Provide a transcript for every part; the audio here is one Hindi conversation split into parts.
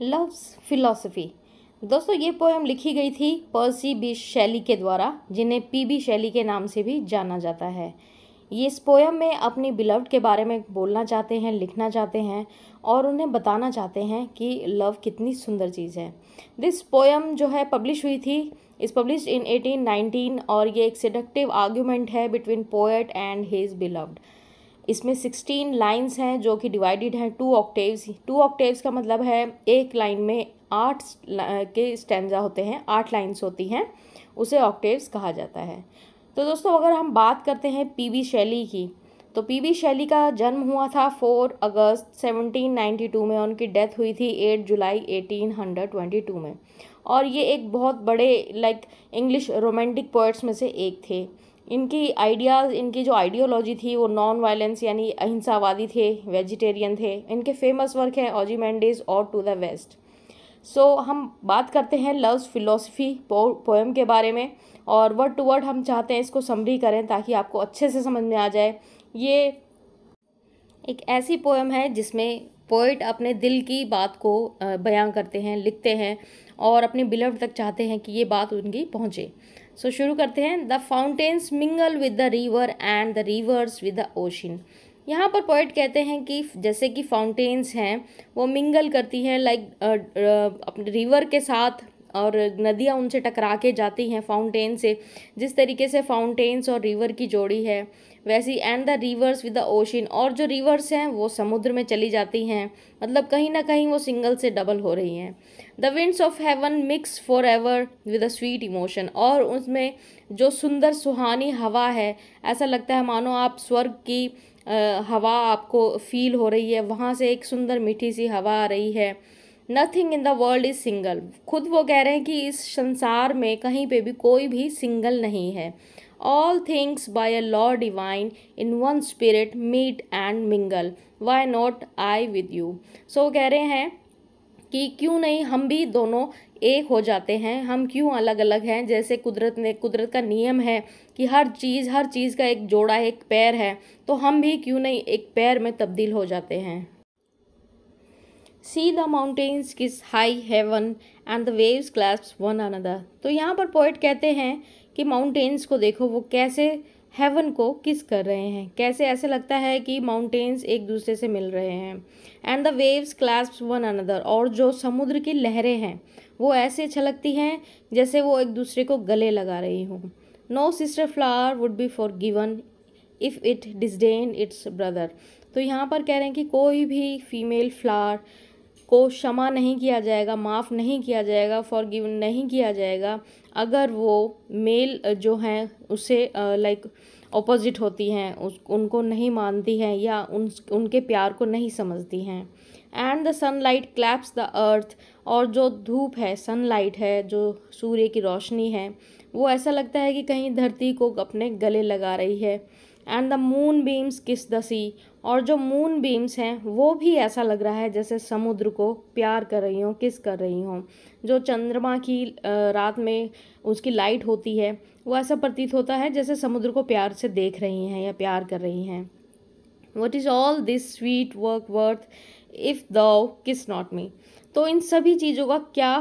लव्स फिलॉसफी दोस्तों ये पोएम लिखी गई थी पर्सी बी शैली के द्वारा जिन्हें पी बी शैली के नाम से भी जाना जाता है ये इस पोएम में अपनी बिलव्ड के बारे में बोलना चाहते हैं लिखना चाहते हैं और उन्हें बताना चाहते हैं कि लव कितनी सुंदर चीज़ है दिस पोएम जो है पब्लिश हुई थी इज़ पब्लिश इन 1819 और ये एक सिडक्टिव आर्ग्यूमेंट है between poet and his beloved इसमें सिक्सटीन लाइन्स हैं जो कि डिवाइडेड हैं टू ऑक्टेव्स टू ऑक्टेव्स का मतलब है एक लाइन में आठ के स्टैंडा होते हैं आठ लाइन्स होती हैं उसे ऑक्टेव्स कहा जाता है तो दोस्तों अगर हम बात करते हैं पीवी शैली की तो पीवी शैली का जन्म हुआ था फोर अगस्त सेवनटीन नाइन्टी टू में उनकी डेथ हुई थी एट जुलाई एटीन हंड्रेड ट्वेंटी टू में और ये एक बहुत बड़े लाइक इंग्लिश रोमांटिक पोइट्स में से एक थे इनकी आइडियाज़ इनकी जो आइडियोलॉजी थी वो नॉन वायलेंस यानी अहिंसावादी थे वेजिटेरियन थे इनके फेमस वर्क हैं ऑजी मैंडेज और टू द वेस्ट सो हम बात करते हैं लव्स फिलोसफी पोएम के बारे में और वर्ड टू वर्ड हम चाहते हैं इसको समरी करें ताकि आपको अच्छे से समझ में आ जाए ये एक ऐसी पोएम है जिसमें पोइट अपने दिल की बात को बयां करते हैं लिखते हैं और अपने बिलव तक चाहते हैं कि ये बात उनकी पहुँचे सो so, शुरू करते हैं the fountains mingle with the river and the rivers with the ocean यहाँ पर पोइट कहते हैं कि जैसे कि फाउंटेन्स हैं वो मिंगल करती हैं लाइक uh, uh, अपने रिवर के साथ और नदियाँ उनसे टकरा के जाती हैं फाउंटेन से जिस तरीके से फाउंटेन्स और रिवर की जोड़ी है वैसी and the rivers with the ocean और जो रिवर्स हैं वो समुद्र में चली जाती हैं मतलब कहीं ना कहीं वो सिंगल से डबल हो रही हैं the winds of heaven mix for ever with a sweet emotion और उसमें जो सुंदर सुहानी हवा है ऐसा लगता है मानो आप स्वर्ग की आ, हवा आपको फील हो रही है वहाँ से एक सुंदर मीठी सी हवा आ रही है nothing in the world is single खुद वो कह रहे हैं कि इस संसार में कहीं पे भी कोई भी सिंगल नहीं है all things by a law divine in one spirit meet and mingle why not I with you so कह रहे हैं कि क्यों नहीं हम भी दोनों एक हो जाते हैं हम क्यों अलग अलग हैं जैसे कुदरत ने कुदरत का नियम है कि हर चीज़ हर चीज़ का एक जोड़ा एक पैर है तो हम भी क्यों नहीं एक पैर में तब्दील हो जाते हैं see the mountains kiss high heaven and the waves claps one another तो यहाँ पर पोइट कहते हैं कि माउंटेन्स को देखो वो कैसे हेवन को किस कर रहे हैं कैसे ऐसे लगता है कि माउंटेन्स एक दूसरे से मिल रहे हैं and the waves claps one another और जो समुद्र की लहरें हैं वो ऐसे छलकती हैं जैसे वो एक दूसरे को गले लगा रही हों no sister flower would be forgiven if it disdain its brother तो यहाँ पर कह रहे हैं कि कोई भी फीमेल फ्लावर को क्षमा नहीं किया जाएगा माफ़ नहीं किया जाएगा फॉरगिव नहीं किया जाएगा अगर वो मेल जो हैं उसे लाइक ऑपोजिट होती हैं उस उनको नहीं मानती हैं या उन उनके प्यार को नहीं समझती हैं and the sunlight claps the earth और जो धूप है सनलाइट है जो सूर्य की रोशनी है वो ऐसा लगता है कि कहीं धरती को अपने गले लगा रही है and the moon beams kiss the sea और जो मून बीम्स हैं वो भी ऐसा लग रहा है जैसे समुद्र को प्यार कर रही हों किस कर रही हों जो चंद्रमा की रात में उसकी लाइट होती है वो ऐसा प्रतीत होता है जैसे समुद्र को प्यार से देख रही हैं या प्यार कर रही हैं what is all this sweet work worth if the kiss not me तो इन सभी चीज़ों का क्या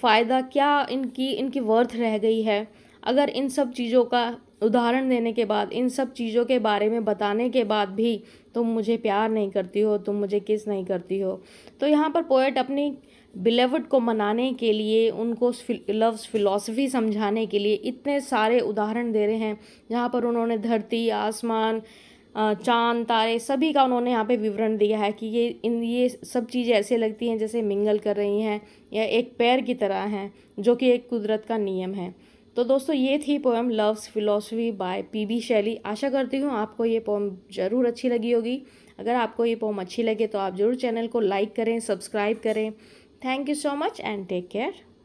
फ़ायदा क्या इनकी इनकी वर्थ रह गई है अगर इन सब चीज़ों का उदाहरण देने के बाद इन सब चीज़ों के बारे में बताने के बाद भी तुम मुझे प्यार नहीं करती हो तुम मुझे किस नहीं करती हो तो यहाँ पर पोएट अपनी बिलेवड को मनाने के लिए उनको लव्स फिलॉसफी समझाने के लिए इतने सारे उदाहरण दे रहे हैं जहाँ पर उन्होंने धरती आसमान चांद तारे सभी का उन्होंने यहाँ पे विवरण दिया है कि ये इन ये सब चीज़ें ऐसे लगती हैं जैसे मिंगल कर रही हैं या एक पैर की तरह हैं जो कि एक कुदरत का नियम है तो दोस्तों ये थी poem love's philosophy by PB Shelley आशा करती हूँ आपको ये पोएम ज़रूर अच्छी लगी होगी अगर आपको ये पोम अच्छी लगे तो आप ज़रूर चैनल को लाइक करें सब्सक्राइब करें thank you so much and take care